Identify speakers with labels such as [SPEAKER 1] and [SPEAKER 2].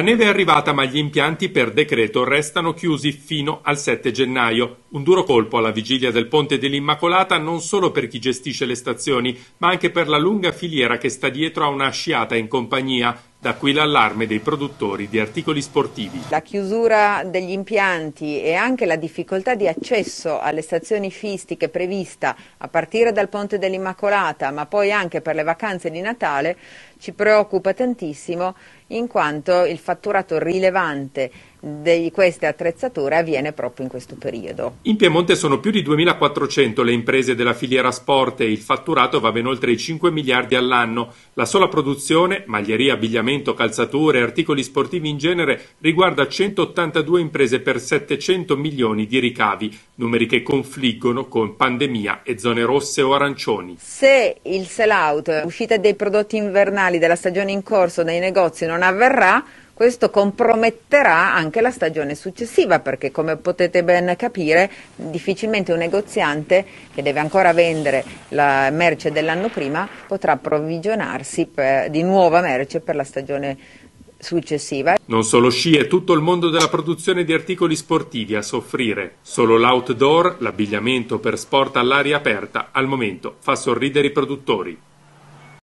[SPEAKER 1] La neve è arrivata ma gli impianti per decreto restano chiusi fino al 7 gennaio, un duro colpo alla vigilia del Ponte dell'Immacolata non solo per chi gestisce le stazioni, ma anche per la lunga filiera che sta dietro a una sciata in compagnia, da qui l'allarme dei produttori di articoli sportivi.
[SPEAKER 2] La chiusura degli impianti e anche la difficoltà di accesso alle stazioni fistiche prevista a partire dal Ponte dell'Immacolata, ma poi anche per le vacanze di Natale, ci preoccupa tantissimo in quanto il fatturato rilevante di queste attrezzature avviene proprio in questo periodo.
[SPEAKER 1] In Piemonte sono più di 2.400 le imprese della filiera sport e il fatturato va ben oltre i 5 miliardi all'anno. La sola produzione, maglieria, abbigliamento, calzature articoli sportivi in genere, riguarda 182 imprese per 700 milioni di ricavi, numeri che confliggono con pandemia e zone rosse o arancioni.
[SPEAKER 2] Se il sell-out, uscita dei prodotti invernali della stagione in corso dai negozi non avverrà, questo comprometterà anche la stagione successiva perché come potete ben capire difficilmente un negoziante che deve ancora vendere la merce dell'anno prima potrà approvvigionarsi per, di nuova merce per la stagione successiva.
[SPEAKER 1] Non solo sci, è tutto il mondo della produzione di articoli sportivi a soffrire. Solo l'outdoor, l'abbigliamento per sport all'aria aperta, al momento fa sorridere i produttori.